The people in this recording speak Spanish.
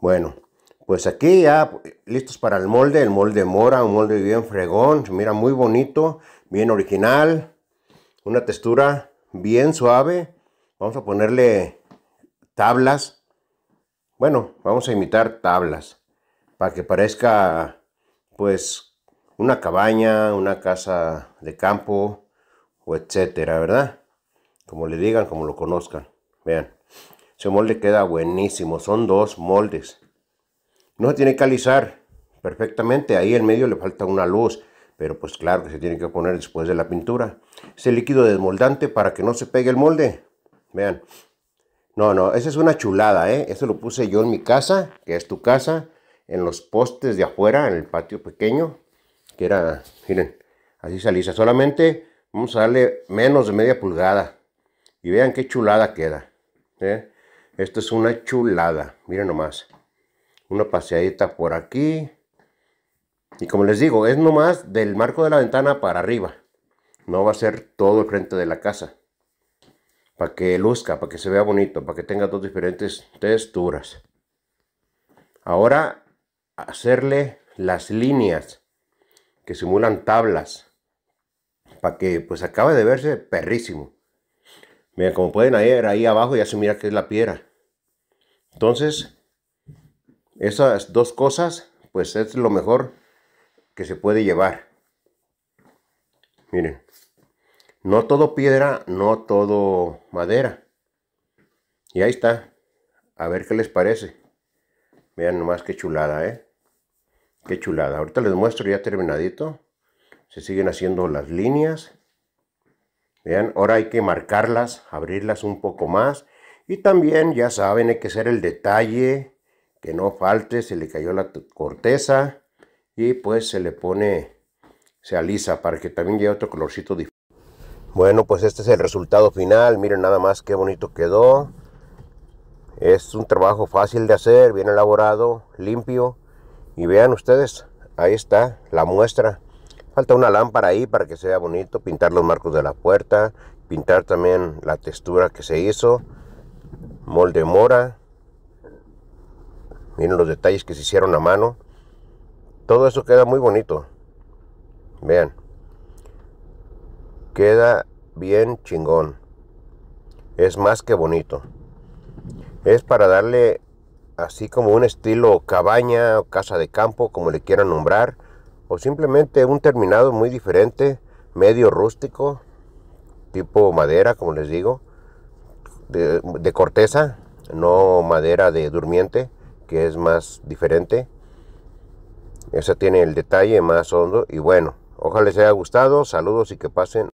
Bueno, pues aquí ya listos para el molde, el molde mora, un molde bien fregón, mira muy bonito, bien original, una textura bien suave. Vamos a ponerle tablas, bueno, vamos a imitar tablas para que parezca pues una cabaña, una casa de campo o etcétera, ¿verdad? Como le digan, como lo conozcan, vean. Ese molde queda buenísimo. Son dos moldes. No se tiene que alisar perfectamente. Ahí en medio le falta una luz. Pero pues claro que se tiene que poner después de la pintura. Ese líquido desmoldante para que no se pegue el molde. Vean. No, no, esa es una chulada, ¿eh? Eso lo puse yo en mi casa, que es tu casa, en los postes de afuera, en el patio pequeño, que era, miren, así se alisa. Solamente vamos a darle menos de media pulgada. Y vean qué chulada queda. ¿eh? Esto es una chulada, miren nomás. Una paseadita por aquí. Y como les digo, es nomás del marco de la ventana para arriba. No va a ser todo el frente de la casa. Para que luzca, para que se vea bonito, para que tenga dos diferentes texturas. Ahora, hacerle las líneas que simulan tablas. Para que pues acabe de verse perrísimo. Miren, como pueden ver ahí abajo ya se mira que es la piedra. Entonces, esas dos cosas, pues es lo mejor que se puede llevar. Miren, no todo piedra, no todo madera. Y ahí está. A ver qué les parece. Vean nomás qué chulada, ¿eh? Qué chulada. Ahorita les muestro ya terminadito. Se siguen haciendo las líneas. Vean, ahora hay que marcarlas, abrirlas un poco más y también, ya saben, hay que hacer el detalle, que no falte, se le cayó la corteza y pues se le pone, se alisa para que también llegue otro colorcito diferente. Bueno, pues este es el resultado final, miren nada más qué bonito quedó. Es un trabajo fácil de hacer, bien elaborado, limpio. Y vean ustedes, ahí está la muestra. Falta una lámpara ahí para que sea bonito, pintar los marcos de la puerta, pintar también la textura que se hizo molde mora. Miren los detalles que se hicieron a mano. Todo eso queda muy bonito. Vean. Queda bien chingón. Es más que bonito. Es para darle así como un estilo cabaña o casa de campo, como le quieran nombrar. O simplemente un terminado muy diferente, medio rústico, tipo madera, como les digo de, corteza, no madera de durmiente, que es más diferente. ese tiene el detalle más hondo y bueno, ojalá les haya gustado, saludos y que pasen